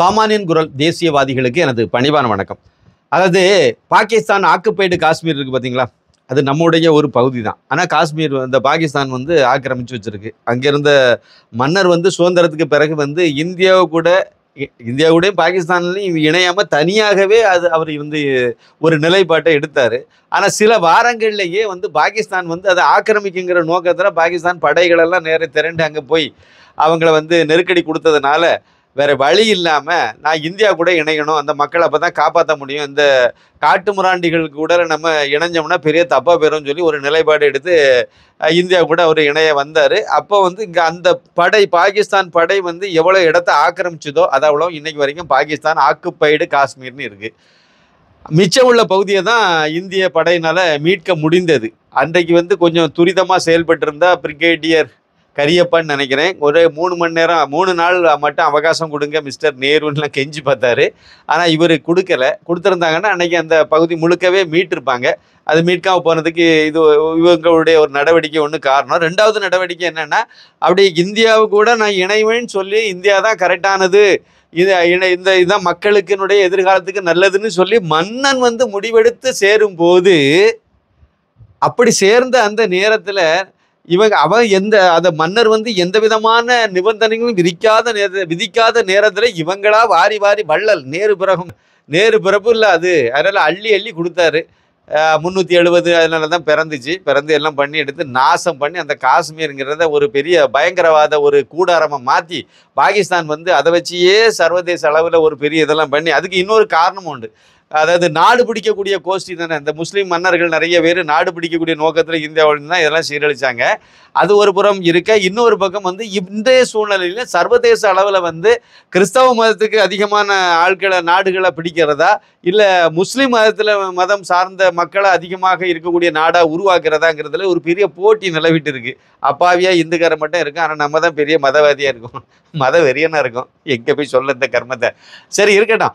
சாமானியன் குரல் தேசியவாதிகளுக்கு எனது பணிவான வணக்கம் அதாவது பாகிஸ்தான் ஆக்குப்பைடு காஷ்மீர் இருக்குது பார்த்தீங்களா அது நம்முடைய ஒரு பகுதி தான் ஆனால் காஷ்மீர் இந்த பாகிஸ்தான் வந்து ஆக்கிரமித்து வச்சுருக்கு அங்கே இருந்த மன்னர் வந்து சுதந்திரத்துக்கு பிறகு வந்து இந்தியாவை கூட இந்தியாவுடையும் பாகிஸ்தான்லையும் இணையாமல் தனியாகவே அது அவர் வந்து ஒரு நிலைப்பாட்டை எடுத்தார் ஆனால் சில வாரங்கள்லேயே வந்து பாகிஸ்தான் வந்து அதை ஆக்கிரமிக்குங்கிற நோக்கத்தில் பாகிஸ்தான் படைகளெல்லாம் நேர திரண்டு அங்கே போய் அவங்கள வந்து நெருக்கடி கொடுத்ததுனால வேறு வழி இல்லாமல் நான் இந்தியா கூட இணையணும் அந்த மக்களை அப்போ தான் காப்பாற்ற முடியும் இந்த காட்டு முராண்டிகள் கூட நம்ம இணைஞ்சோம்னா பெரிய தப்பாக பெறும் சொல்லி ஒரு நிலைப்பாடு எடுத்து இந்தியா கூட அவர் இணைய வந்தார் அப்போ வந்து இங்கே அந்த படை பாகிஸ்தான் படை வந்து எவ்வளோ இடத்த ஆக்கிரமிச்சதோ அது அவ்வளோ இன்றைக்கு வரைக்கும் பாகிஸ்தான் ஆக்குப்பைடு காஷ்மீர்னு இருக்குது மிச்சம் உள்ள பகுதியை தான் இந்திய படையினால் மீட்க முடிந்தது அன்றைக்கு வந்து கொஞ்சம் துரிதமாக செயல்பட்டு இருந்தால் பிரிகேடியர் கரியப்பான்னு நினைக்கிறேன் ஒரு மூணு மணி நேரம் மூணு நாள் மட்டும் அவகாசம் கொடுங்க மிஸ்டர் நேருன்னுலாம் கெஞ்சி பார்த்தாரு ஆனால் இவர் கொடுக்கல கொடுத்துருந்தாங்கன்னா அன்றைக்கி அந்த பகுதி முழுக்கவே மீட்டிருப்பாங்க அது மீட்காம போனதுக்கு இது இவங்களுடைய ஒரு நடவடிக்கை ஒன்று காரணம் ரெண்டாவது நடவடிக்கை என்னென்னா அப்படி இந்தியாவு கூட நான் இணைவேன்னு சொல்லி இந்தியா தான் கரெக்டானது இது இந்த இதுதான் மக்களுக்கினுடைய எதிர்காலத்துக்கு நல்லதுன்னு சொல்லி மன்னன் வந்து முடிவெடுத்து சேரும்போது அப்படி சேர்ந்த அந்த நேரத்தில் இவங்க அவ எந்த அந்த மன்னர் வந்து எந்த விதமான நிபந்தனைகளும் விதிக்காத நேரத்தில் விதிக்காத நேரத்தில் இவங்களா வாரி வாரி வள்ளல் நேரு பிறகும் நேரு பிறப்பு இல்லை அது அதனால் அள்ளி அள்ளி கொடுத்தாரு முந்நூற்றி எழுபது அதனால தான் பிறந்துச்சு பிறந்து எல்லாம் பண்ணி எடுத்து நாசம் பண்ணி அந்த காஷ்மீருங்கிறத ஒரு பெரிய பயங்கரவாத ஒரு கூடாரமாக மாற்றி பாகிஸ்தான் வந்து அதை வச்சியே சர்வதேச அளவில் ஒரு பெரிய இதெல்லாம் பண்ணி அதுக்கு இன்னொரு காரணமும் உண்டு அதாவது நாடு பிடிக்கக்கூடிய கோஷ்டி தானே இந்த முஸ்லீம் மன்னர்கள் நிறைய பேர் நாடு பிடிக்கக்கூடிய நோக்கத்தில் இந்தியாவில் தான் இதெல்லாம் சீரழிச்சாங்க அது ஒரு புறம் இருக்க இன்னொரு பக்கம் வந்து இந்த சூழ்நிலையில் சர்வதேச அளவில் வந்து கிறிஸ்தவ மதத்துக்கு அதிகமான ஆட்களை நாடுகளை பிடிக்கிறதா இல்லை முஸ்லீம் மதத்தில் மதம் சார்ந்த மக்களை அதிகமாக இருக்கக்கூடிய நாடாக உருவாக்குறதாங்கிறதுல ஒரு பெரிய போட்டி நிலவிட்டு இருக்குது அப்பாவியாக இந்துக்காரர் மட்டும் இருக்கும் ஆனால் நம்ம தான் பெரிய மதவாதியாக இருக்கும் மத வெறியனாக இருக்கும் எங்கே போய் சொல்ல இந்த கர்மத்தை சரி இருக்கட்டும்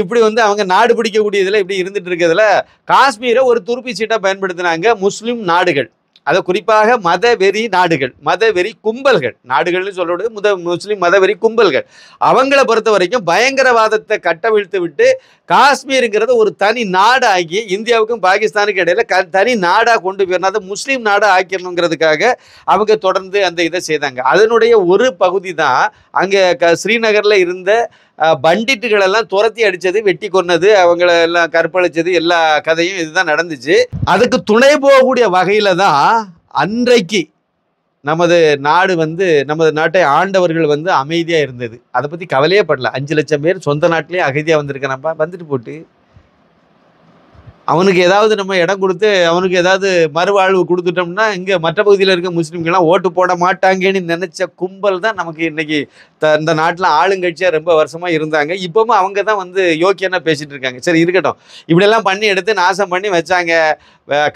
இப்படி வந்து அவங்க நாடு கண்டுபிடிக்கக்கூடிய இப்படி இருந்துட்டு இருக்கிறதுல காஷ்மீரை ஒரு துருப்பி சீட்டாக பயன்படுத்தினாங்க முஸ்லீம் நாடுகள் அதை குறிப்பாக மத வெறி நாடுகள் மத வெறி கும்பல்கள் நாடுகள்னு சொல்லக்கூடிய முத முஸ்லீம் மத வெறி கும்பல்கள் அவங்கள பொறுத்த வரைக்கும் பயங்கரவாதத்தை கட்டவிழ்த்து விட்டு காஷ்மீருங்கிறது ஒரு தனி நாடு ஆக்கி இந்தியாவுக்கும் பாகிஸ்தானுக்கும் இடையில க தனி நாடாக கொண்டு போயிடணும் அதை முஸ்லீம் நாடாக ஆக்கிடணுங்கிறதுக்காக அவங்க தொடர்ந்து அந்த இதை செய்தாங்க அதனுடைய ஒரு பகுதி தான் அங்கே க ஸ்ரீநகரில் இருந்த பண்டிட்டுகளெல்லாம் துரத்தி அடித்தது வெட்டி கொன்னது அவங்கள எல்லாம் கற்பழித்தது எல்லா கதையும் இதுதான் நடந்துச்சு அதுக்கு துணை போகக்கூடிய வகையில் தான் அன்றைக்கு நமது நாடு வந்து நமது நாட்டை ஆண்டவர்கள் வந்து அமைதியாக இருந்தது அதை பற்றி கவலையே படல அஞ்சு லட்சம் பேர் சொந்த நாட்டிலே அகதியாக வந்திருக்கிறப்ப வந்துட்டு போட்டு அவனுக்கு ஏதாவது நம்ம இடம் கொடுத்து அவனுக்கு ஏதாவது மறுவாழ்வு கொடுத்துட்டோம்னா இங்கே மற்ற பகுதியில் இருக்க முஸ்லீம்கள்லாம் ஓட்டு போட மாட்டாங்கன்னு நினச்ச கும்பல் தான் நமக்கு இன்றைக்கி த இந்த நாட்டில் ஆளுங்கட்சியாக ரொம்ப வருஷமாக இருந்தாங்க இப்போவும் அவங்க தான் வந்து யோக்கியன்னா பேசிகிட்டு இருக்காங்க சரி இருக்கட்டும் இப்படியெல்லாம் பண்ணி எடுத்து நாசம் பண்ணி வச்சாங்க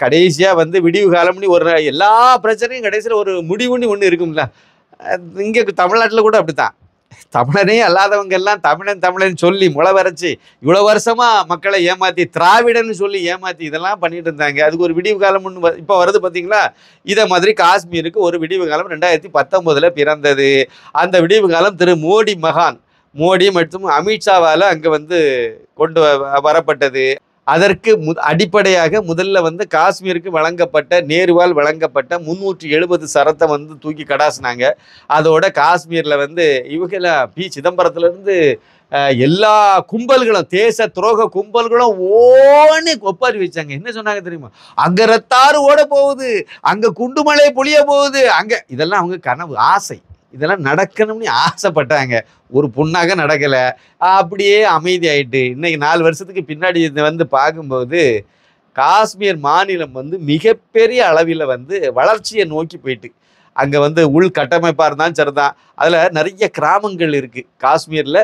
கடைசியாக வந்து விடிவு காலம்னு ஒரு எல்லா பிரச்சனையும் கடைசியில் ஒரு முடிவுன்னு ஒன்று இருக்குங்களா இங்கே தமிழ்நாட்டில் கூட அப்படி தான் தமிழனே அல்லாதவங்க எல்லாம் தமிழன் தமிழன் சொல்லி முளவரைச்சி இவ்வளோ வருஷமாக மக்களை ஏமாற்றி திராவிடன்னு சொல்லி ஏமாற்றி இதெல்லாம் பண்ணிட்டு இருந்தாங்க அதுக்கு ஒரு விடிவு காலம் ஒன்று இப்போ வருது பார்த்தீங்களா இதை மாதிரி காஷ்மீருக்கு ஒரு விடிவு காலம் ரெண்டாயிரத்தி பத்தொம்போதில் பிறந்தது அந்த விடிவு காலம் திரு மோடி மகான் மோடி மற்றும் அமித்ஷாவால் அங்கே வந்து கொண்டு வரப்பட்டது அதற்கு மு அடிப்படையாக முதல்ல வந்து காஷ்மீருக்கு வழங்கப்பட்ட நேருவால் வழங்கப்பட்ட முந்நூற்றி எழுபது சரத்தை வந்து தூக்கி கடாசினாங்க அதோட காஷ்மீரில் வந்து இவங்கள பி சிதம்பரத்துலேருந்து எல்லா கும்பல்களும் தேச துரோக கும்பல்களும் ஓனி ஒப்பாரி வச்சாங்க என்ன சொன்னாங்க தெரியுமா அங்கே ரத்தாறு ஓட போகுது அங்கே குண்டுமலை பொழிய போகுது அங்கே இதெல்லாம் அவங்க கனவு ஆசை இதெல்லாம் நடக்கணும்னு ஆசைப்பட்டாங்க ஒரு பொண்ணாக நடக்கலை அப்படியே அமைதி ஆயிட்டு இன்னைக்கு நாலு வருஷத்துக்கு பின்னாடி இதை வந்து பார்க்கும்போது காஷ்மீர் மாநிலம் வந்து மிகப்பெரிய அளவில் வந்து வளர்ச்சியை நோக்கி போயிட்டு அங்கே வந்து உள்கட்டமைப்பாக இருந்தாலும் சரி தான் அதில் நிறைய கிராமங்கள் இருக்குது காஷ்மீரில்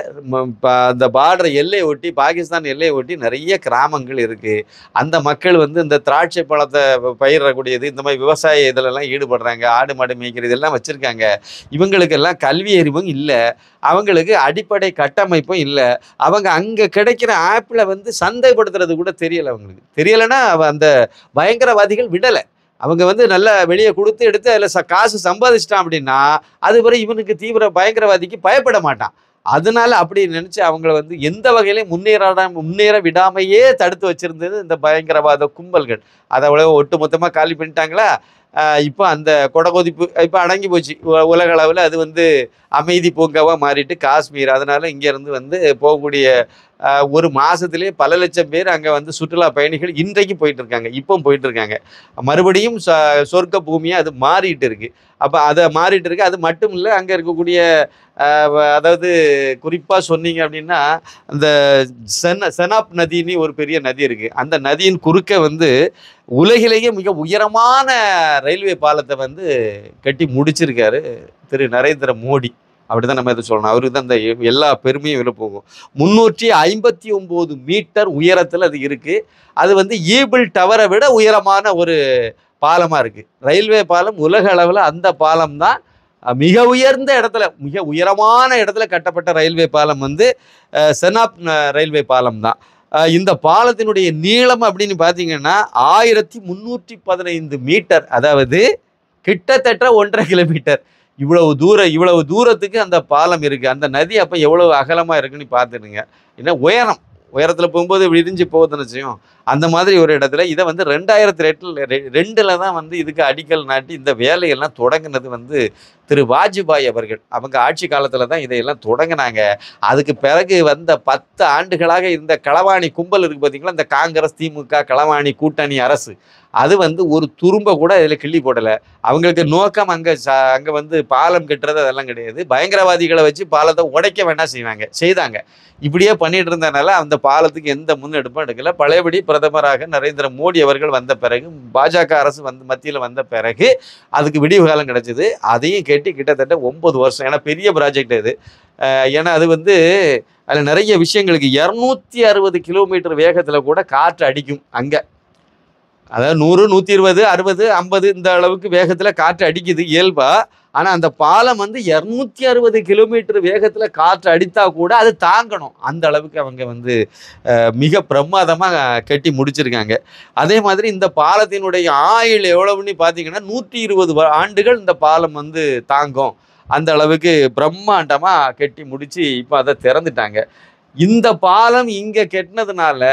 அந்த பார்டர் எல்லையை ஒட்டி பாகிஸ்தான் எல்லையை ஒட்டி நிறைய கிராமங்கள் இருக்குது அந்த மக்கள் வந்து இந்த திராட்சை பழத்தை பயிரிடக்கூடியது இந்த மாதிரி விவசாய இதிலெல்லாம் ஈடுபடுறாங்க ஆடு மாடு மேய்க்கிறது இதெல்லாம் வச்சுருக்காங்க இவங்களுக்கெல்லாம் கல்வி அறிவும் இல்லை அவங்களுக்கு அடிப்படை கட்டமைப்பும் இல்லை அவங்க அங்கே கிடைக்கிற ஆப்பில் வந்து சந்தைப்படுத்துறது கூட தெரியலை அவங்களுக்கு தெரியலைன்னா அந்த பயங்கரவாதிகள் விடலை அவங்க வந்து நல்லா வெளியே கொடுத்து எடுத்து அதில் ச காசு சம்பாதிச்சிட்டான் அப்படின்னா அது இவனுக்கு தீவிர பயங்கரவாதிக்கு பயப்பட மாட்டான் அதனால அப்படி நினச்சி அவங்கள வந்து எந்த வகையிலையும் முன்னேற முன்னேற விடாமையே தடுத்து வச்சுருந்தது இந்த பயங்கரவாத கும்பல்கள் அதை அவ்வளோ ஒட்டு மொத்தமாக காலி பண்ணிட்டாங்களா இப்போ அந்த கொடகொதிப்பு இப்போ அடங்கி போச்சு உலகளவில் அது வந்து அமைதி பூங்காவாக மாறிட்டு காஷ்மீர் அதனால் இங்கேருந்து வந்து போகக்கூடிய ஒரு மாதத்துலேயே பல லட்சம் பேர் அங்கே வந்து சுற்றுலா பயணிகள் இன்றைக்கு போயிட்டு இருக்காங்க இப்போ போயிட்டு இருக்காங்க மறுபடியும் சொர்க்க பூமியாக அது மாறிட்டு இருக்கு அப்போ அதை மாறிட்டு இருக்கு அது மட்டும் இல்லை அங்கே இருக்கக்கூடிய அதாவது குறிப்பாக சொன்னீங்க அப்படின்னா அந்த சென செனாப் நதின்னு ஒரு பெரிய நதி இருக்குது அந்த நதியின் குறுக்க வந்து உலகிலேயே மிக உயரமான ரயில்வே பாலத்தை வந்து கட்டி முடிச்சிருக்காரு திரு நரேந்திர மோடி அப்படிதான் நம்ம இதை சொல்லணும் அவருக்கு தான் இந்த எல்லா பெருமையும் வெளியே போகும் முந்நூற்றி ஐம்பத்தி ஒம்பது மீட்டர் உயரத்தில் அது இருக்குது அது வந்து ஈபிள் டவரை விட உயரமான ஒரு பாலமாக இருக்குது ரயில்வே பாலம் உலக அளவில் அந்த பாலம் தான் மிக உயர்ந்த இடத்துல மிக உயரமான இடத்துல கட்டப்பட்ட ரயில்வே பாலம் வந்து செனாப் ரயில்வே பாலம் தான் இந்த பாலத்தினுடைய நீளம் அப்படின்னு பார்த்தீங்கன்னா ஆயிரத்தி முந்நூற்றி பதினைந்து மீட்டர் அதாவது கிட்டத்தட்ட ஒன்றரை கிலோமீட்டர் இவ்வளவு தூரம் இவ்வளவு தூரத்துக்கு அந்த பாலம் இருக்குது அந்த நதி அப்போ எவ்வளவு அகலமாக இருக்குன்னு பார்த்துடுங்க ஏன்னா உயரம் உயரத்தில் போகும்போது விரிஞ்சு போகுதுன்னு நிச்சயம் அந்த மாதிரி ஒரு இடத்துல இதை வந்து ரெண்டாயிரத்தி ரெட்டில் ரெண்டில் தான் வந்து இதுக்கு அடிக்கல் நாட்டி இந்த வேலையெல்லாம் தொடங்கினது வந்து திரு வாஜ்பாய் அவர்கள் அவங்க ஆட்சி காலத்தில் தான் இதையெல்லாம் தொடங்கினாங்க அதுக்கு பிறகு வந்த பத்து ஆண்டுகளாக இருந்த களவாணி கும்பல் இருக்குது பார்த்திங்களா இந்த காங்கிரஸ் திமுக களவாணி கூட்டணி அரசு அது வந்து ஒரு துரும்ப கூட இதில் கிள்ளி போடலை அவங்களுக்கு நோக்கம் அங்கே அங்கே வந்து பாலம் கட்டுறது அதெல்லாம் கிடையாது பயங்கரவாதிகளை வச்சு பாலத்தை உடைக்க வேண்டாம் செய்வாங்க செய்தாங்க இப்படியே பண்ணிட்டு இருந்தனால அந்த பாலத்துக்கு எந்த முன்னெடுப்பும் எடுக்கலை பழையபடி பிரதமராக நரேந்திர மோடி அவர்கள் வந்த பிறகு பாஜக அரசு வந்து மத்தியில் வந்த பிறகு அதுக்கு விடிவு காலம் கிடைச்சிது அதையும் கேட்டு கிட்டத்தட்ட ஒம்பது வருஷம் ஏன்னா பெரிய ப்ராஜெக்ட் இது ஏன்னா அது வந்து அதில் நிறைய விஷயங்களுக்கு இரநூத்தி அறுபது கிலோமீட்டர் வேகத்தில் கூட காற்று அடிக்கும் அங்கே அதாவது நூறு நூற்றி இருபது அறுபது ஐம்பது இந்த அளவுக்கு வேகத்தில் காற்று அடிக்குது இயல்பாக ஆனால் அந்த பாலம் வந்து இரநூத்தி அறுபது கிலோமீட்டர் வேகத்தில் காற்று அடித்தா கூட அது தாங்கணும் அந்த அளவுக்கு அவங்க வந்து மிக பிரமாதமாக கட்டி முடிச்சிருக்காங்க அதே மாதிரி இந்த பாலத்தினுடைய ஆயுள் எவ்வளவுன்னு பார்த்தீங்கன்னா நூற்றி இருபது ஆண்டுகள் இந்த பாலம் வந்து தாங்கும் அந்த அளவுக்கு பிரம்மாண்டமாக கட்டி முடித்து இப்போ அதை திறந்துட்டாங்க இந்த பாலம் இங்கே கெட்டினதுனால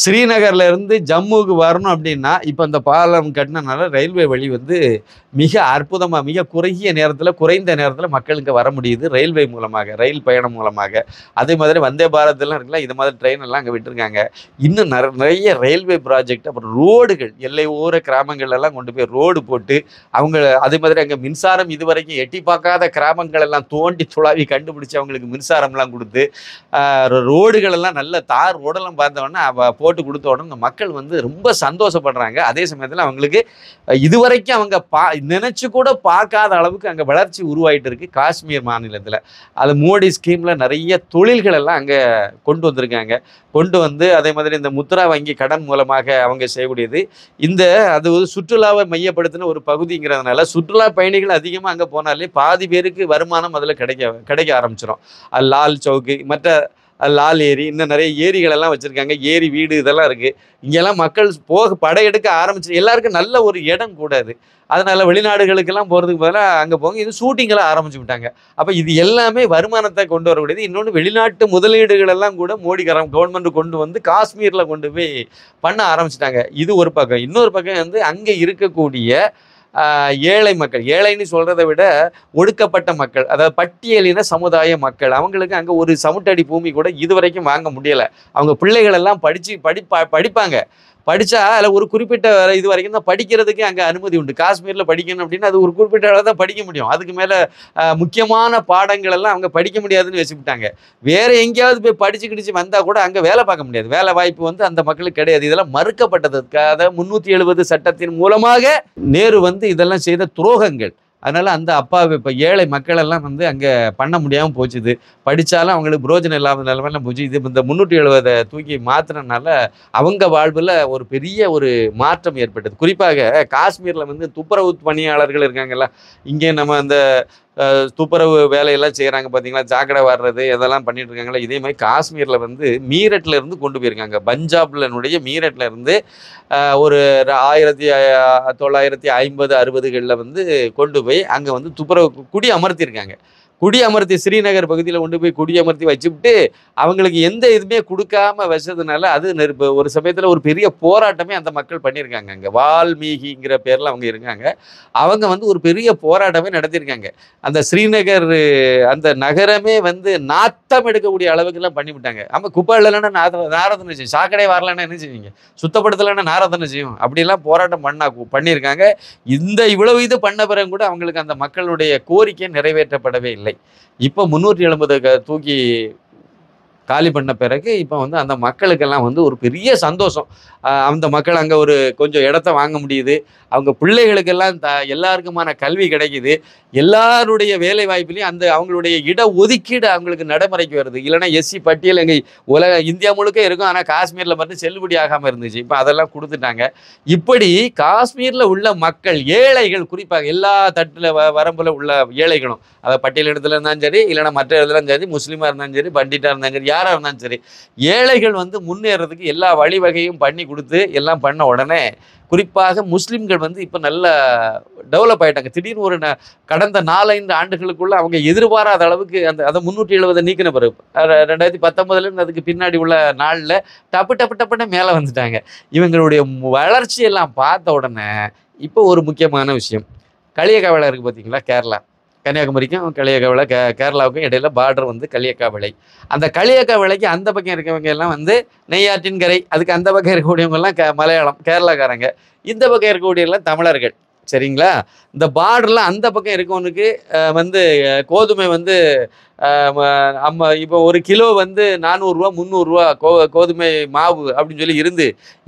ஸ்ரீநகர்லேருந்து ஜம்முக்கு வரணும் அப்படின்னா இப்போ இந்த பாலம் கட்டினனால ரயில்வே வழி வந்து மிக அற்புதமாக மிக குறுகிய நேரத்தில் குறைந்த நேரத்தில் மக்களுக்கு வர முடியுது ரயில்வே மூலமாக ரயில் பயணம் மூலமாக அதே மாதிரி வந்தே பாரத்லாம் இருக்குல்ல இது மாதிரி ட்ரெயின் எல்லாம் அங்கே விட்டுருக்காங்க இன்னும் நிறைய ரயில்வே ப்ராஜெக்ட் அப்புறம் ரோடுகள் எல்லை ஓர கிராமங்கள்லாம் கொண்டு போய் ரோடு போட்டு அவங்க அதே மாதிரி அங்கே மின்சாரம் இதுவரைக்கும் எட்டி பார்க்காத கிராமங்கள் எல்லாம் தோண்டி துளாவி கண்டுபிடிச்சி அவங்களுக்கு மின்சாரம்லாம் கொடுத்து ரோடுகள் எல்லாம் நல்ல தார் ரோடெல்லாம் பார்த்தோன்னா போட்டு கொடுத்த உடனே மக்கள் வந்து ரொம்ப சந்தோஷப்படுறாங்க அதே சமயத்தில் அவங்களுக்கு இதுவரைக்கும் அவங்க பா நினச்சி கூட பார்க்காத அளவுக்கு அங்கே வளர்ச்சி உருவாகிட்டு இருக்கு காஷ்மீர் மாநிலத்தில் அது மோடி ஸ்கீமில் நிறைய தொழில்கள் எல்லாம் அங்கே கொண்டு வந்திருக்காங்க கொண்டு வந்து அதே மாதிரி இந்த முத்ரா வங்கி கடன் மூலமாக அவங்க செய்யக்கூடியது இந்த அது ஒரு சுற்றுலாவை மையப்படுத்தின ஒரு பகுதிங்கிறதுனால சுற்றுலா பயணிகள் அதிகமாக அங்கே போனாலே பாதி பேருக்கு வருமானம் அதில் கிடைக்க கிடைக்க ஆரம்பிச்சிடும் லால் சவுக்கு மற்ற லால் ஏரி இன்னும் நிறைய ஏரிகளெல்லாம் வச்சுருக்காங்க ஏரி வீடு இதெல்லாம் இருக்குது இங்கெல்லாம் மக்கள் போக படையெடுக்க ஆரம்பிச்சு எல்லாருக்கும் நல்ல ஒரு இடம் கூடாது அதனால் வெளிநாடுகளுக்கெல்லாம் போகிறதுக்கு பதிலாக அங்கே போங்க இது ஷூட்டிங்கெல்லாம் ஆரம்பிச்சு விட்டாங்க அப்போ இது எல்லாமே வருமானத்தை கொண்டு வரக்கூடியது இன்னொன்று வெளிநாட்டு முதலீடுகளெல்லாம் கூட மோடிக்காரங்க கவர்மெண்ட் கொண்டு வந்து காஷ்மீரில் கொண்டு போய் பண்ண ஆரம்பிச்சிட்டாங்க இது ஒரு பக்கம் இன்னொரு பக்கம் வந்து அங்கே இருக்கக்கூடிய ஏழை மக்கள் ஏழைன்னு சொல்கிறத விட ஒடுக்கப்பட்ட மக்கள் அதாவது பட்டியலின சமுதாய மக்கள் அவங்களுக்கு அங்கே ஒரு சமுட்டடி பூமி கூட இதுவரைக்கும் வாங்க முடியலை அவங்க பிள்ளைகளெல்லாம் படித்து படிப்பா படிப்பாங்க படித்தா அதில் ஒரு குறிப்பிட்ட இது வரைக்கும் தான் படிக்கிறதுக்கு அங்கே அனுமதி உண்டு காஷ்மீரில் படிக்கணும் அப்படின்னா அது ஒரு குறிப்பிட்ட அளவு தான் படிக்க முடியும் அதுக்கு மேலே முக்கியமான பாடங்கள் எல்லாம் அவங்க படிக்க முடியாதுன்னு வச்சுக்கிட்டாங்க வேறு எங்கேயாவது போய் படிச்சு கிடிச்சு வந்தால் கூட அங்கே வேலை பார்க்க முடியாது வேலை வாய்ப்பு வந்து அந்த மக்களுக்கு கிடையாது இதெல்லாம் மறுக்கப்பட்டதுக்காக முந்நூற்றி எழுபது சட்டத்தின் மூலமாக நேரு வந்து இதெல்லாம் செய்த துரோகங்கள் அதனால் அந்த அப்பா இப்போ ஏழை மக்களெல்லாம் வந்து அங்கே பண்ண முடியாமல் போச்சுது படித்தாலும் அவங்களுக்கு புரோஜனம் இல்லாத நிலமெல்லாம் போச்சு இது இந்த முந்நூற்றி எழுபதை தூக்கி மாற்றினால அவங்க வாழ்வில் ஒரு பெரிய ஒரு மாற்றம் ஏற்பட்டது குறிப்பாக காஷ்மீரில் வந்து துப்புரவு பணியாளர்கள் இருக்காங்கல்ல இங்கே நம்ம அந்த துப்புரவு வேலையெல்லாம் செய்கிறாங்க பார்த்தீங்களா ஜாக்கடை வர்றது இதெல்லாம் பண்ணிட்டு இருக்காங்களா இதே மாதிரி காஷ்மீரில் வந்து மீரட்டில் இருந்து கொண்டு போயிருக்காங்க பஞ்சாப்லனுடைய மீரட்டில் இருந்து ஒரு ஆயிரத்தி தொள்ளாயிரத்தி ஐம்பது அறுபதுகளில் வந்து கொண்டு போய் அங்கே வந்து துப்புரவு குடி அமர்த்தியிருக்காங்க குடியமர்த்தி ஸ்ரீநகர் பகுதியில் கொண்டு போய் குடியமர்த்தி வச்சுவிட்டு அவங்களுக்கு எந்த இதுவுமே கொடுக்காம வச்சதுனால அது நெருப்பு ஒரு சமயத்தில் ஒரு பெரிய போராட்டமே அந்த மக்கள் பண்ணியிருக்காங்க அங்கே வால்மீகிங்கிற பேரில் அவங்க இருக்காங்க அவங்க வந்து ஒரு பெரிய போராட்டமே நடத்தியிருக்காங்க அந்த ஸ்ரீநகர் அந்த நகரமே வந்து நாத்தம் எடுக்கக்கூடிய அளவுக்குலாம் பண்ணிவிட்டாங்க நம்ம குப்பை இல்லைன்னா நார நாரதனை செய்யும் சாக்கடை வரலன்னா என்ன செய்வீங்க சுத்தப்படுத்தலைன்னா நாரதனை செய்யும் அப்படிலாம் போராட்டம் பண்ணா பண்ணியிருக்காங்க இந்த இவ்வளவு இது பண்ண பிறகு கூட அவங்களுக்கு அந்த மக்களுடைய கோரிக்கை நிறைவேற்றப்படவே இல்லை இப்போ முந்நூற்றி எழுபது தூக்கி காலி பண்ண பிறகு இப்போ வந்து அந்த மக்களுக்கெல்லாம் வந்து ஒரு பெரிய சந்தோஷம் அந்த மக்கள் அங்கே ஒரு கொஞ்சம் இடத்த வாங்க முடியுது அவங்க பிள்ளைகளுக்கெல்லாம் த எல்லாருக்குமான கல்வி கிடைக்குது எல்லாருடைய வேலை வாய்ப்புலையும் அந்த அவங்களுடைய இட ஒதுக்கீடு அவங்களுக்கு நடைமுறைக்கு வருது இல்லைனா எஸ்சி பட்டியல் எங்கள் உலக இந்தியா முழுக்க இருக்கும் ஆனால் காஷ்மீரில் மட்டும் செல்லுபடி ஆகாமல் இருந்துச்சு இப்போ அதெல்லாம் கொடுத்துட்டாங்க இப்படி காஷ்மீரில் உள்ள மக்கள் ஏழைகள் குறிப்பாக எல்லா தட்டில் வ வரம்பில் உள்ள ஏழைகளும் அதை பட்டியல் இடத்துல இருந்தாலும் சரி இல்லைனா மற்ற இடத்துல இருந்தாலும் சரி முஸ்லீமாக இருந்தாலும் சரி பண்டிட்டாக இருந்தாலும் சரி யாராக இருந்தாலும் சரி ஏழைகள் வந்து முன்னேறதுக்கு எல்லா வழிவகையும் பண்ணி கொடுத்து எல்லாம் பண்ண உடனே குறிப்பாக முஸ்லீம்கள் வந்து இப்போ நல்ல டெவலப் ஆகிட்டாங்க திடீர்னு ஒரு கடந்த நாலஞ்சு ஆண்டுகளுக்குள்ளே அவங்க எதிர்பாராத அளவுக்கு அந்த அதை முந்நூற்றி எழுபதை நீக்கின பிறகு ரெண்டாயிரத்தி பத்தொன்பதுலேருந்து அதுக்கு பின்னாடி உள்ள நாளில் டப்பு டப்பு டப்புன்னு மேலே வந்துட்டாங்க இவங்களுடைய வளர்ச்சியெல்லாம் பார்த்த உடனே இப்போ ஒரு முக்கியமான விஷயம் கவலை இருக்குது பார்த்தீங்களா கேரளா கன்னியாகுமரிக்கும் விலை கே கேரளாவுக்கும் இடையில பார்டர் வந்து விலை அந்த விலைக்கு அந்த பக்கம் இருக்கிறவங்க எல்லாம் வந்து நெய்யாற்றின் கரை அதுக்கு அந்த பக்கம் இருக்கக்கூடியவங்கெல்லாம் க மலையாளம் கேரளாக்காரங்க இந்த பக்கம் எல்லாம் தமிழர்கள் சரிங்களா இந்த பார்டரில் அந்த பக்கம் இருக்கவனுக்கு வந்து கோதுமை வந்து நம்ம இப்போ ஒரு கிலோ வந்து நானூறுரூவா முந்நூறுரூவா கோ கோதுமை மாவு அப்படின்னு சொல்லி இருந்து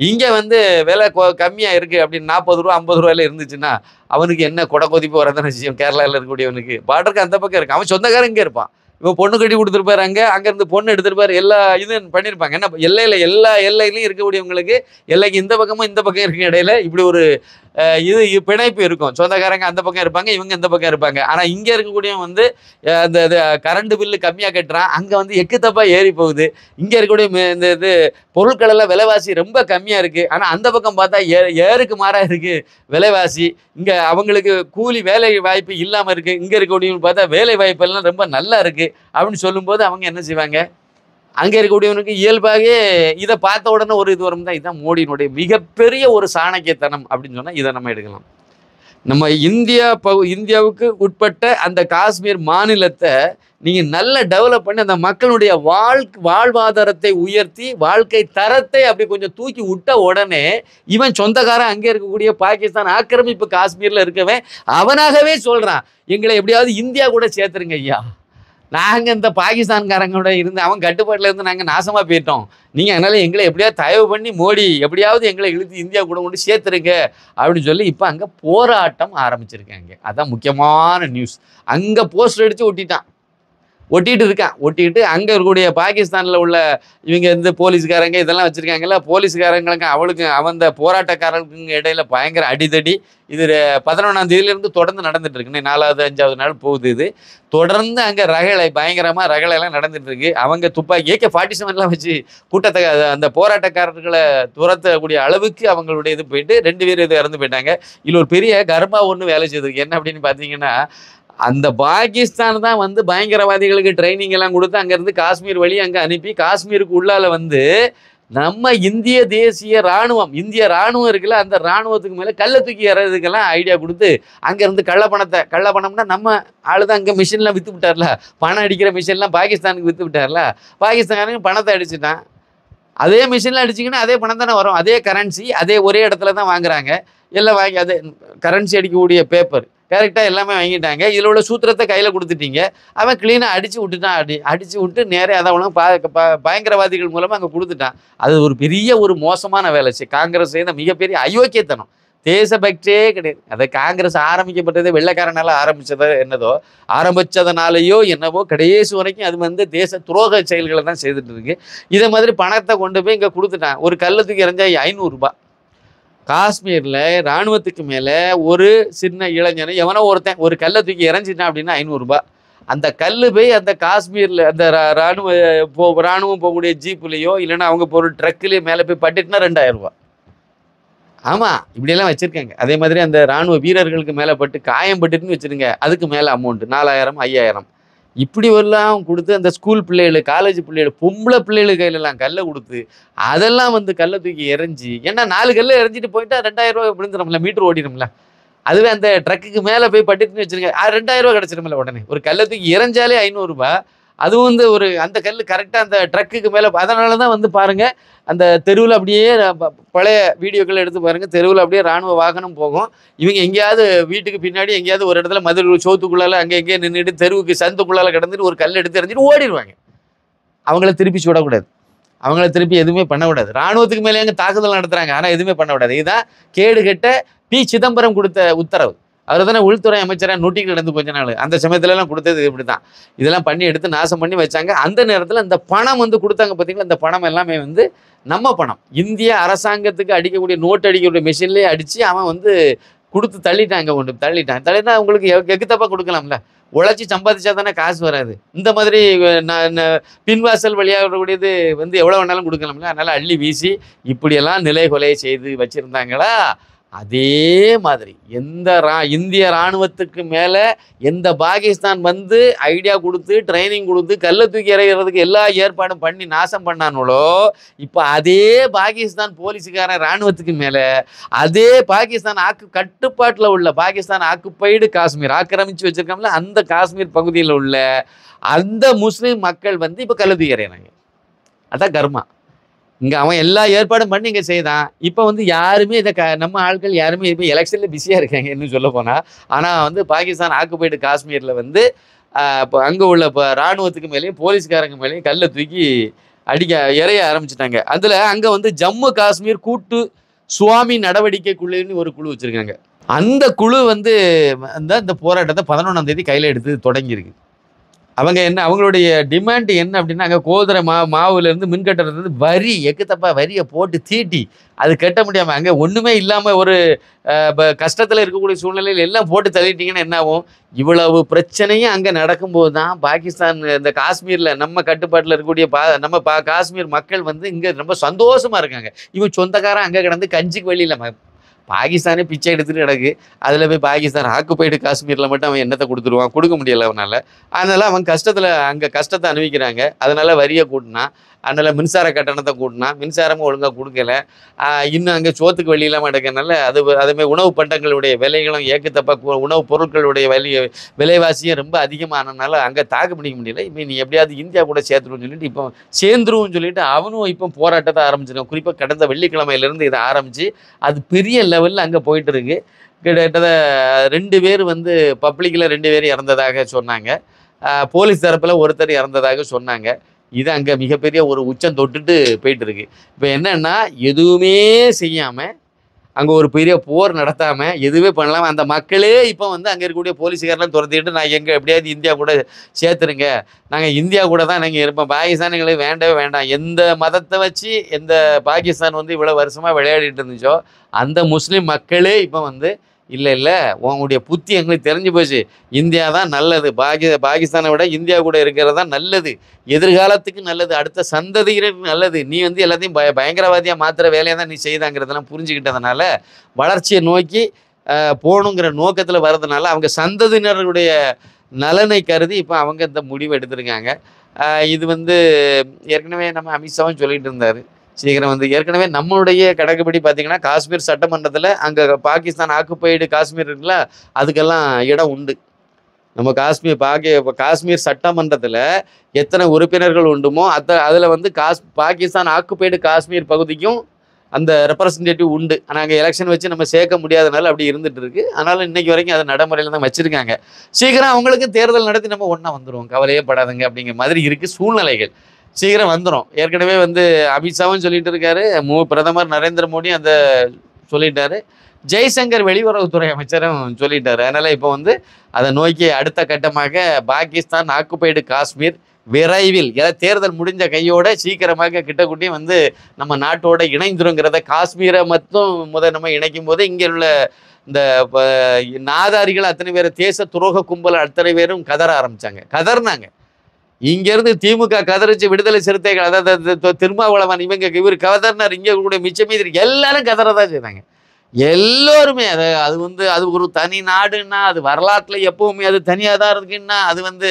இங்கே வந்து விலை கொ கம்மியாக இருக்குது அப்படின்னு நாற்பது ரூபா ஐம்பது ரூபாயில் இருந்துச்சுன்னா அவனுக்கு என்ன கொடை கொதிப்பு வரதான விஷயம் கேரளாவில் இருக்கக்கூடியவனுக்கு பார்டருக்கு அந்த பக்கம் இருக்கு அவன் சொந்தக்காரன் இங்கே இருப்பான் இப்போ பொண்ணு கட்டி கொடுத்துருப்பாரு அங்கே அங்கேருந்து பொண்ணு எடுத்துருப்பாரு எல்லா இதுவும் பண்ணியிருப்பாங்க என்ன எல்லையில் எல்லா எல்லையிலையும் இருக்கக்கூடியவங்களுக்கு எல்லைக்கு இந்த பக்கமும் இந்த பக்கம் இருக்க இடையில இப்படி ஒரு இது பிணைப்பு இருக்கும் சொந்தக்காரங்க அந்த பக்கம் இருப்பாங்க இவங்க இந்த பக்கம் இருப்பாங்க ஆனால் இங்கே இருக்கக்கூடியவங்க வந்து இந்த கரண்ட்டு பில்லு கம்மியாக கட்டுறான் அங்கே வந்து எக்குத்தப்பாக ஏறி போகுது இங்கே இருக்கக்கூடிய இந்த இது பொருட்களெல்லாம் விலைவாசி ரொம்ப கம்மியாக இருக்குது ஆனால் அந்த பக்கம் பார்த்தா ஏ ஏருக்கு மாறாக இருக்குது விலைவாசி இங்கே அவங்களுக்கு கூலி வேலை வாய்ப்பு இல்லாமல் இருக்குது இங்கே இருக்கக்கூடியவங்க பார்த்தா வேலை வாய்ப்பெல்லாம் ரொம்ப நல்லா இருக்குது அப்படின்னு சொல்லும்போது அவங்க என்ன செய்வாங்க அங்கே இருக்கக்கூடியவனுக்கு இயல்பாகவே இதை பார்த்த உடனே ஒரு இது வரும் தான் இதுதான் மோடியினுடைய மிகப்பெரிய ஒரு சாணக்கியத்தனம் அப்படின்னு சொன்னால் இதை நம்ம எடுக்கலாம் நம்ம இந்தியா பகு இந்தியாவுக்கு உட்பட்ட அந்த காஷ்மீர் மாநிலத்தை நீங்கள் நல்லா டெவலப் பண்ணி அந்த மக்களுடைய வாழ் வாழ்வாதாரத்தை உயர்த்தி வாழ்க்கை தரத்தை அப்படி கொஞ்சம் தூக்கி விட்ட உடனே இவன் சொந்தக்காரன் அங்கே இருக்கக்கூடிய பாகிஸ்தான் ஆக்கிரமிப்பு காஷ்மீரில் இருக்கவன் அவனாகவே சொல்கிறான் எங்களை எப்படியாவது இந்தியா கூட சேர்த்துருங்க ஐயா நாங்கள் இந்த பாகிஸ்தான்காரங்களோட இருந்து அவன் கட்டுப்பாட்டில் இருந்து நாங்கள் நாசமாக போயிட்டோம் நீங்கள் அதனால் எங்களை எப்படியாவது தயவு பண்ணி மோடி எப்படியாவது எங்களை இழுத்து இந்தியா கூட கொண்டு சேர்த்துருங்க அப்படின்னு சொல்லி இப்போ அங்கே போராட்டம் ஆரம்பிச்சிருக்காங்க அதான் முக்கியமான நியூஸ் அங்கே போஸ்டர் அடித்து ஒட்டிட்டான் ஒட்டிகிட்டு இருக்கான் ஒட்டிட்டு அங்கே இருக்கக்கூடிய பாகிஸ்தானில் உள்ள இவங்க இந்த போலீஸ்காரங்க இதெல்லாம் வச்சுருக்காங்கல்ல போலீஸ்காரங்களுக்கு அவளுக்கு அவந்த போராட்டக்காரர்களுக்கு இடையில பயங்கர அடிதடி இது பதினொன்றாம் தேதியிலேருந்து தொடர்ந்து நடந்துட்டு இருக்கு நாலாவது அஞ்சாவது நாள் போகுது இது தொடர்ந்து அங்கே ரகளை பயங்கரமாக ரகலைலாம் நடந்துட்டு இருக்கு அவங்க துப்பாக்கி ஏகே ஃபார்ட்டி செவன்லாம் வச்சு கூட்டத்தை அந்த போராட்டக்காரர்களை துரத்தக்கூடிய அளவுக்கு அவங்களுடைய இது போயிட்டு ரெண்டு பேர் இது இறந்து போயிட்டாங்க இதில் ஒரு பெரிய கர்மா ஒன்று வேலை செய்திருக்கு என்ன அப்படின்னு பார்த்தீங்கன்னா அந்த பாகிஸ்தான் தான் வந்து பயங்கரவாதிகளுக்கு ட்ரைனிங் எல்லாம் கொடுத்து அங்கேருந்து காஷ்மீர் வழி அங்கே அனுப்பி காஷ்மீருக்கு உள்ளால் வந்து நம்ம இந்திய தேசிய இராணுவம் இந்திய இராணுவம் இருக்குல்ல அந்த இராணுவத்துக்கு மேலே கள்ள தூக்கி ஏறதுக்கெல்லாம் ஐடியா கொடுத்து அங்கேருந்து கள்ளப்பணத்தை கள்ளப்பணம்னா நம்ம ஆள் தான் அங்கே மிஷின்லாம் விற்று விட்டார்ல பணம் அடிக்கிற மிஷின்லாம் பாகிஸ்தானுக்கு விற்று விட்டார்ல பாகிஸ்தானுக்கு பணத்தை அடிச்சுட்டான் அதே மிஷினில் அடிச்சிங்கன்னா அதே பணம் தானே வரும் அதே கரன்சி அதே ஒரே இடத்துல தான் வாங்குறாங்க எல்லாம் வாங்கி அதே கரன்சி அடிக்கக்கூடிய பேப்பர் கரெக்டாக எல்லாமே வாங்கிட்டாங்க இதில் உள்ள சூத்திரத்தை கையில் கொடுத்துட்டீங்க அவன் க்ளீனாக அடித்து விட்டுட்டான் அடி அடித்து விட்டு நேரே அதை அவனும் பா பயங்கரவாதிகள் மூலமாக அங்கே கொடுத்துட்டான் அது ஒரு பெரிய ஒரு மோசமான வேலை காங்கிரஸ் செய்த மிகப்பெரிய அயோக்கியத்தனம் தேசபக்தியே கிடையாது அதை காங்கிரஸ் ஆரம்பிக்கப்பட்டதே வெள்ளைக்காரனால் ஆரம்பித்ததோ என்னதோ ஆரம்பித்ததுனாலேயோ என்னவோ கடைசி வரைக்கும் அது வந்து தேச துரோக செயல்களை தான் செய்துட்டு இருக்கு இதை மாதிரி பணத்தை கொண்டு போய் இங்கே கொடுத்துட்டான் ஒரு கல்லத்துக்கு இறஞ்சா ஐநூறுரூபா காஷ்மீரில் இராணுவத்துக்கு மேலே ஒரு சின்ன இளைஞனை எவனோ ஒருத்தன் ஒரு கல்லை தூக்கி இறஞ்சிட்டான் அப்படின்னா ஐநூறுரூபா அந்த கல் போய் அந்த காஷ்மீரில் அந்த இராணுவ போ இராணுவம் போகக்கூடிய ஜீப்புலேயோ இல்லைன்னா அவங்க போகிற ட்ரக்குலேயோ மேலே போய் பட்டுட்டுனா ரெண்டாயிரம் ரூபா ஆமாம் இப்படியெல்லாம் வச்சுருக்காங்க அதே மாதிரி அந்த இராணுவ வீரர்களுக்கு மேலே பட்டு காயம் பட்டுட்டுன்னு வச்சுருங்க அதுக்கு மேலே அமௌண்ட்டு நாலாயிரம் ஐயாயிரம் இப்படி எல்லாம் கொடுத்து அந்த ஸ்கூல் பிள்ளைகள் காலேஜ் பிள்ளைகள் பொம்பளை பிள்ளைகள் கையிலெல்லாம் கல்லை கொடுத்து அதெல்லாம் வந்து கல்லை தூக்கி எரிஞ்சு ஏன்னா நாலு கல்ல எரிஞ்சிட்டு போயிட்டா ரெண்டாயிரம் ரூபாய் விழுந்துடும்ல மீட்டர் ஓடிடும்ல அதுவே அந்த ட்ரக்குக்கு மேலே போய் பட்டுக்குன்னு வச்சுருங்க ரெண்டாயிரம் ரூபா கிடச்சிருமில்ல உடனே ஒரு கல்லை தூக்கி எரிஞ்சாலே ஐநூறுரூபா அதுவும் வந்து ஒரு அந்த கல் கரெக்டாக அந்த ட்ரக்குக்கு மேலே அதனால தான் வந்து பாருங்கள் அந்த தெருவில் அப்படியே பழைய வீடியோக்கள் எடுத்து பாருங்கள் தெருவில் அப்படியே ராணுவ வாகனம் போகும் இவங்க எங்கேயாவது வீட்டுக்கு பின்னாடி எங்கேயாவது ஒரு இடத்துல மதுரை சோத்துக்குள்ளால அங்கே எங்கேயே நின்றுட்டு தெருவுக்கு சந்துக்குள்ளால் கிடந்துட்டு ஒரு கல் எடுத்து எறிஞ்சிட்டு ஓடிடுவாங்க அவங்கள திருப்பி சுடக்கூடாது அவங்கள திருப்பி எதுவுமே பண்ணக்கூடாது ராணுவத்துக்கு மேலே எங்கே தாக்குதல் நடத்துகிறாங்க ஆனால் எதுவுமே பண்ணக்கூடாது இதுதான் கேடு கெட்ட பி சிதம்பரம் கொடுத்த உத்தரவு அவர் தானே உள்துறை அமைச்சராக நூட்டிக்கு நடந்து போச்ச நாள் அந்த சமயத்துலலாம் கொடுத்தது இப்படி தான் இதெல்லாம் பண்ணி எடுத்து நாசம் பண்ணி வச்சாங்க அந்த நேரத்தில் அந்த பணம் வந்து கொடுத்தாங்க பார்த்தீங்களா இந்த பணம் எல்லாமே வந்து நம்ம பணம் இந்திய அரசாங்கத்துக்கு அடிக்கக்கூடிய நோட்டு அடிக்கக்கூடிய மிஷின்லேயே அடித்து அவன் வந்து கொடுத்து தள்ளிட்டாங்க ஒன்று தள்ளிட்டான் தள்ளினா அவங்களுக்கு தப்பாக கொடுக்கலாம்ல உழைச்சி சம்பாதிச்சா தானே காசு வராது இந்த மாதிரி நான் பின்வாசல் வரக்கூடியது வந்து எவ்வளோ வேணாலும் கொடுக்கலாம்ல அதனால் அள்ளி வீசி இப்படியெல்லாம் நிலை கொலையை செய்து வச்சுருந்தாங்களா அதே மாதிரி எந்த ரா இந்திய இராணுவத்துக்கு மேலே எந்த பாகிஸ்தான் வந்து ஐடியா கொடுத்து ட்ரைனிங் கொடுத்து கல்லை தூக்கி இறையிறதுக்கு எல்லா ஏற்பாடும் பண்ணி நாசம் பண்ணானுளோ இப்போ அதே பாகிஸ்தான் போலீஸுக்காரன் இராணுவத்துக்கு மேலே அதே பாகிஸ்தான் ஆக்கு கட்டுப்பாட்டில் உள்ள பாகிஸ்தான் ஆக்குப்பைடு காஷ்மீர் ஆக்கிரமித்து வச்சுருக்கோம்ல அந்த காஷ்மீர் பகுதியில் உள்ள அந்த முஸ்லீம் மக்கள் வந்து இப்போ கல்லை தூக்கி இறையிறாங்க அதுதான் கர்மா இங்கே அவன் எல்லா ஏற்பாடும் பண்ணி இங்கே செய்தான் இப்போ வந்து யாருமே இதை க நம்ம ஆட்கள் யாருமே இப்போ எலெக்ஷனில் பிஸியாக இருக்காங்க இன்னும் சொல்ல போனால் ஆனால் வந்து பாகிஸ்தான் ஆக்குபைடு காஷ்மீரில் வந்து இப்போ அங்கே உள்ள இப்போ இராணுவத்துக்கு மேலேயும் போலீஸ்காரங்க மேலேயும் கல்லை தூக்கி அடிக்க இறைய ஆரம்பிச்சிட்டாங்க அதில் அங்கே வந்து ஜம்மு காஷ்மீர் கூட்டு சுவாமி நடவடிக்கை குழுன்னு ஒரு குழு வச்சுருக்காங்க அந்த குழு வந்து இந்த போராட்டத்தை பதினொன்றாம் தேதி கையில் எடுத்து தொடங்கியிருக்கு அவங்க என்ன அவங்களுடைய டிமாண்ட் என்ன அப்படின்னா அங்கே கோதுரை மா மாவுலேருந்து மின்கட்டணத்துலேருந்து வரி எக்குத்தப்பா வரியை போட்டு தீட்டி அது கட்ட முடியாமல் அங்கே ஒன்றுமே இல்லாமல் ஒரு கஷ்டத்தில் இருக்கக்கூடிய சூழ்நிலையில் எல்லாம் போட்டு தள்ளிட்டிங்கன்னா என்ன ஆகும் இவ்வளவு பிரச்சனையும் அங்கே நடக்கும்போது தான் பாகிஸ்தான் இந்த காஷ்மீரில் நம்ம கட்டுப்பாட்டில் இருக்கக்கூடிய பா நம்ம பா காஷ்மீர் மக்கள் வந்து இங்கே ரொம்ப சந்தோஷமாக இருக்காங்க இவன் சொந்தக்காரன் அங்கே கிடந்து கஞ்சிக்கு வெளியில் பாகிஸ்தானே பிச்சை எடுத்துகிட்டு கிடக்கு அதில் போய் பாகிஸ்தான் ஆக்கு போய்ட்டு காஷ்மீரில் மட்டும் அவன் என்னத்தை கொடுத்துருவான் கொடுக்க முடியல அவனால் அதனால் அவன் கஷ்டத்தில் அங்கே கஷ்டத்தை அனுபவிக்கிறாங்க அதனால் வரியை கூட்டினா அதனால் மின்சார கட்டணத்தை கூட்டினா மின்சாரமும் ஒழுங்காக கொடுக்கல இன்னும் அங்கே சோத்துக்கு வெளியெல்லாம் எடுக்கனால அது அதுமாதிரி உணவு பண்டங்களுடைய விலைகளும் ஏக்கத்தப்பா உணவு பொருட்களுடைய விலை விலைவாசியும் ரொம்ப அதிகமானனால அங்கே தாக்கு பிடிக்க முடியல இப்போ நீ எப்படியாவது இந்தியா கூட சேர்த்துருன்னு சொல்லிட்டு இப்போ சேர்ந்துருவோம்னு சொல்லிட்டு அவனும் இப்போ போராட்டத்தை ஆரம்பிச்சிருக்கான் குறிப்பாக கடந்த வெள்ளிக்கிழமையிலேருந்து இதை ஆரம்பித்து அது பெரிய லெவலில் அங்கே போயிட்டு இருக்கு கிட்டத்தட்ட ரெண்டு பேர் வந்து பப்ளிக்கில் ரெண்டு பேர் இறந்ததாக சொன்னாங்க போலீஸ் தரப்பில் ஒருத்தர் இறந்ததாக சொன்னாங்க இது அங்கே மிகப்பெரிய ஒரு உச்சம் தொட்டுட்டு போயிட்டு இருக்கு இப்போ என்னென்னா எதுவுமே செய்யாமல் அங்கே ஒரு பெரிய போர் நடத்தாமல் எதுவுமே பண்ணலாமல் அந்த மக்களே இப்போ வந்து அங்கே இருக்கக்கூடிய போலீஸ்காரெலாம் துரத்திட்டு நான் எங்கே எப்படியாவது இந்தியா கூட சேர்த்துருங்க நாங்கள் இந்தியா கூட தான் நாங்கள் இருப்போம் பாகிஸ்தான் எங்களுக்கு வேண்டவே வேண்டாம் எந்த மதத்தை வச்சு எந்த பாகிஸ்தான் வந்து இவ்வளோ வருஷமாக விளையாடிட்டு இருந்துச்சோ அந்த முஸ்லீம் மக்களே இப்போ வந்து இல்லை இல்லை உங்களுடைய புத்தி எங்களுக்கு தெரிஞ்சு போச்சு இந்தியா தான் நல்லது பாகி பாகிஸ்தானை விட இந்தியா கூட இருக்கிறது தான் நல்லது எதிர்காலத்துக்கு நல்லது அடுத்த சந்ததியினருக்கு நல்லது நீ வந்து எல்லாத்தையும் பய பயங்கரவாதியாக மாத்திர வேலையை தான் நீ செய்தாங்கிறதெல்லாம் புரிஞ்சுக்கிட்டதுனால வளர்ச்சியை நோக்கி போகணுங்கிற நோக்கத்தில் வர்றதுனால அவங்க சந்ததியினருடைய நலனை கருதி இப்போ அவங்க இந்த முடிவு எடுத்திருக்காங்க இது வந்து ஏற்கனவே நம்ம அமித்ஷாவும் சொல்லிகிட்டு இருந்தார் சீக்கிரம் வந்து ஏற்கனவே நம்மளுடைய கணக்குப்படி பார்த்தீங்கன்னா காஷ்மீர் சட்டமன்றத்தில் அங்கே பாகிஸ்தான் ஆக்குப்பைடு காஷ்மீர் இருக்குல்ல அதுக்கெல்லாம் இடம் உண்டு நம்ம காஷ்மீர் பாகி காஷ்மீர் சட்டமன்றத்தில் எத்தனை உறுப்பினர்கள் உண்டுமோ அத்த அதில் வந்து காஷ் பாகிஸ்தான் ஆக்குப்பைடு காஷ்மீர் பகுதிக்கும் அந்த ரெப்ரசன்டேட்டிவ் உண்டு ஆனால் அங்கே எலெக்ஷன் வச்சு நம்ம சேர்க்க முடியாதனால அப்படி இருந்துட்டு இருக்கு அதனால் இன்னைக்கு வரைக்கும் அதை நடைமுறையில் தான் வச்சுருக்காங்க சீக்கிரம் அவங்களுக்கும் தேர்தல் நடத்தி நம்ம ஒன்றா வந்துடுவோம் கவலையே படாதுங்க அப்படிங்கிற மாதிரி இருக்குது சூழ்நிலைகள் சீக்கிரம் வந்துடும் ஏற்கனவே வந்து அமித்ஷாவும் சொல்லிட்டு இருக்காரு மூ பிரதமர் நரேந்திர மோடி அந்த சொல்லிட்டாரு ஜெய்சங்கர் வெளியுறவுத்துறை அமைச்சரும் சொல்லிட்டாரு அதனால் இப்போ வந்து அதை நோக்கி அடுத்த கட்டமாக பாகிஸ்தான் ஆக்குபைடு காஷ்மீர் விரைவில் ஏதாவது தேர்தல் முடிஞ்ச கையோட சீக்கிரமாக கிட்டக்கூட்டி வந்து நம்ம நாட்டோட இணைந்துருங்கிறத காஷ்மீரை மட்டும் முத நம்ம இணைக்கும் போது இங்கே உள்ள இந்த நாதாரிகள் அத்தனை பேர் தேச துரோக கும்பல் அத்தனை பேரும் கதற ஆரம்பித்தாங்க கதறினாங்க இங்கேருந்து திமுக கதறிச்சு விடுதலை சிறுத்தைகள் அதாவது திருமாவளவன் இவங்க இவர் கதர்னார் இங்கே இருக்கக்கூடிய மிச்சம் மீதி எல்லாரும் கதறதான் செய்தாங்க எல்லோருமே அது அது வந்து அது ஒரு தனி நாடுன்னா அது வரலாற்றில் எப்பவுமே அது தனியாக தான் இருக்குன்னா அது வந்து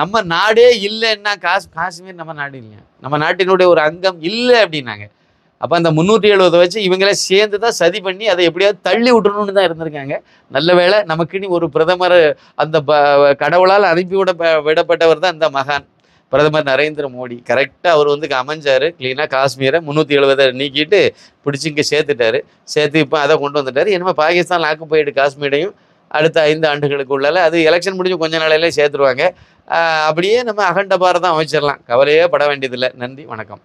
நம்ம நாடே இல்லைன்னா காசு காஷ்மீர் நம்ம நாடு இல்லையா நம்ம நாட்டினுடைய ஒரு அங்கம் இல்லை அப்படின்னாங்க அப்போ அந்த முந்நூற்றி எழுபதை வச்சு இவங்களே சேர்ந்து தான் சதி பண்ணி அதை எப்படியாவது தள்ளி விட்டுணும்னு தான் இருந்திருக்காங்க நல்ல வேலை நமக்குன்னு ஒரு பிரதமர் அந்த ப கடவுளால் அனுப்பிவிட விடப்பட்டவர் தான் இந்த மகான் பிரதமர் நரேந்திர மோடி கரெக்டாக அவர் வந்து அமைஞ்சார் க்ளீனாக காஷ்மீரை முந்நூற்றி எழுபதை நீக்கிட்டு பிடிச்சி இங்கே சேர்த்துட்டாரு சேர்த்து இப்போ அதை கொண்டு வந்துட்டார் என்னமோ பாகிஸ்தான் லாக்கு போயிட்டு காஷ்மீரையும் அடுத்த ஐந்து ஆண்டுகளுக்கு உள்ளால் அது எலெக்ஷன் முடிஞ்சு கொஞ்ச நாளையிலே சேர்த்துருவாங்க அப்படியே நம்ம அகண்ட பாரதம் அமைச்சிடலாம் கவலையே பட வேண்டியதில்லை நன்றி வணக்கம்